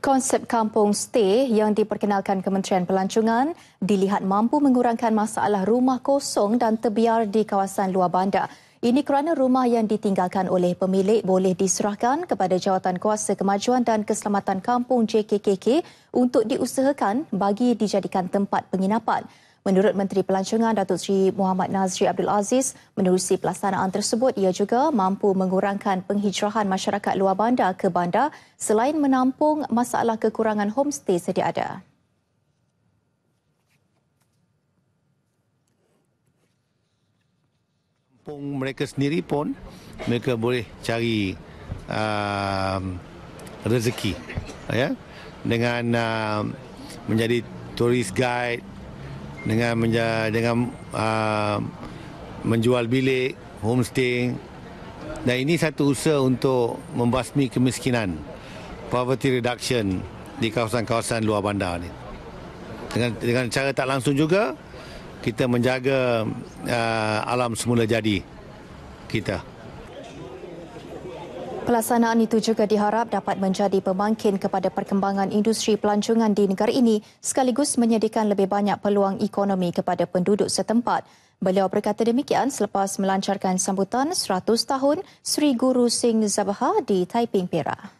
Konsep kampung stay yang diperkenalkan Kementerian Pelancongan dilihat mampu mengurangkan masalah rumah kosong dan terbiar di kawasan luar bandar. Ini kerana rumah yang ditinggalkan oleh pemilik boleh diserahkan kepada Jawatan Kuasa Kemajuan dan Keselamatan Kampung JKKK untuk diusahakan bagi dijadikan tempat penginapan. Menurut Menteri Pelancongan Datuk Seri Muhammad Nazri Abdul Aziz, menerusi pelaksanaan tersebut ia juga mampu mengurangkan penghijrahan masyarakat luar bandar ke bandar selain menampung masalah kekurangan homestay sedia ada. mereka sendiri pun mereka boleh cari uh, rezeki ya dengan uh, menjadi turis guide dengan menja, dengan uh, menjual bilik homestay dan ini satu usaha untuk membasmi kemiskinan poverty reduction di kawasan-kawasan luar bandar ini. dengan dengan cara tak langsung juga kita menjaga uh, alam semula jadi kita Pelaksanaan itu juga diharap dapat menjadi pemangkin kepada perkembangan industri pelancongan di negara ini sekaligus menyediakan lebih banyak peluang ekonomi kepada penduduk setempat. Beliau berkata demikian selepas melancarkan sambutan 100 tahun Sri Guru Singh Zabha di Taiping Perak.